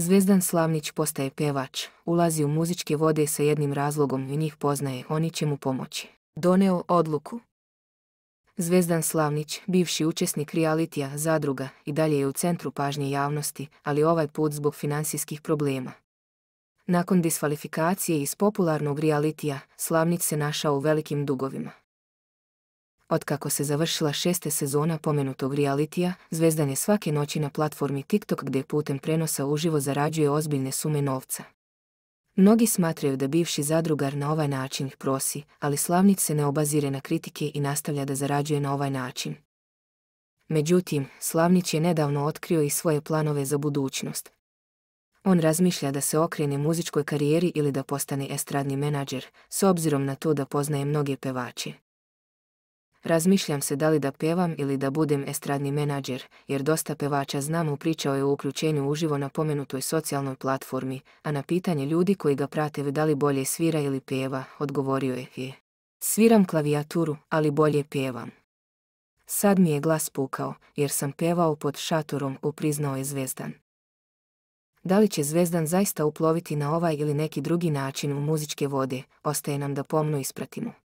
Zvezdan Slavnić postaje pjevač, ulazi u muzičke vode sa jednim razlogom i njih poznaje, oni će mu pomoći. Doneo odluku. Zvezdan Slavnić, bivši učesnik realitija Zadruga, i dalje je u centru pažnje javnosti, ali ovaj put zbog financijskih problema. Nakon diskvalifikacije iz popularnog realitija, Slavnić se našao u velikim dugovima kako se završila šeste sezona pomenutog realitija, Zvezdan je svake noći na platformi TikTok gdje putem prenosa uživo zarađuje ozbiljne sume novca. Mnogi smatraju da bivši zadrugar na ovaj način ih prosi, ali Slavnić se ne obazire na kritike i nastavlja da zarađuje na ovaj način. Međutim, Slavnić je nedavno otkrio i svoje planove za budućnost. On razmišlja da se okrene muzičkoj karijeri ili da postane estradni menadžer, s obzirom na to da poznaje mnoge pevače. Razmišljam se da li da pevam ili da budem estradni menadžer, jer dosta pevača znam pričao je o uključenju uživo na pomenutoj socijalnoj platformi, a na pitanje ljudi koji ga prate da li bolje svira ili pjeva, odgovorio je je. Sviram klavijaturu, ali bolje pjevam. Sad mi je glas pukao, jer sam pevao pod šatorom, upriznao je Zvezdan. Da li će Zvezdan zaista uploviti na ovaj ili neki drugi način u muzičke vode, ostaje nam da pomno ispratimo.